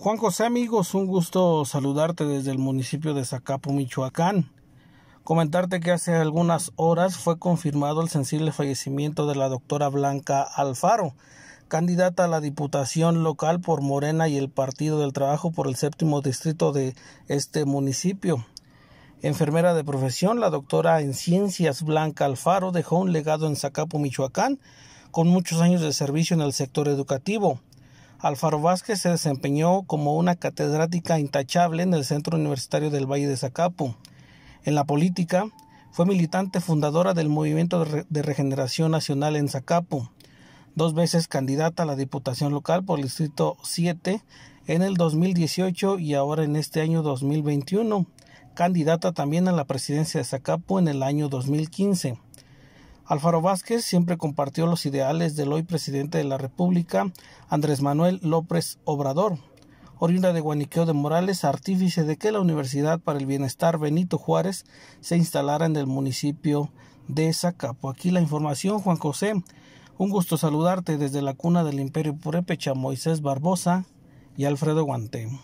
Juan José amigos, un gusto saludarte desde el municipio de Zacapo, Michoacán. Comentarte que hace algunas horas fue confirmado el sensible fallecimiento de la doctora Blanca Alfaro, candidata a la Diputación local por Morena y el Partido del Trabajo por el séptimo distrito de este municipio. Enfermera de profesión, la doctora en ciencias Blanca Alfaro dejó un legado en Zacapo, Michoacán, con muchos años de servicio en el sector educativo. Alfaro Vázquez se desempeñó como una catedrática intachable en el Centro Universitario del Valle de Zacapu. En la política, fue militante fundadora del Movimiento de Regeneración Nacional en Zacapu, dos veces candidata a la Diputación Local por el Distrito 7 en el 2018 y ahora en este año 2021, candidata también a la presidencia de Zacapu en el año 2015. Alfaro Vázquez siempre compartió los ideales del hoy presidente de la República, Andrés Manuel López Obrador, oriunda de Guaniqueo de Morales, artífice de que la Universidad para el Bienestar Benito Juárez se instalara en el municipio de Zacapo. Aquí la información, Juan José. Un gusto saludarte desde la cuna del Imperio Purépecha, Moisés Barbosa y Alfredo Guante.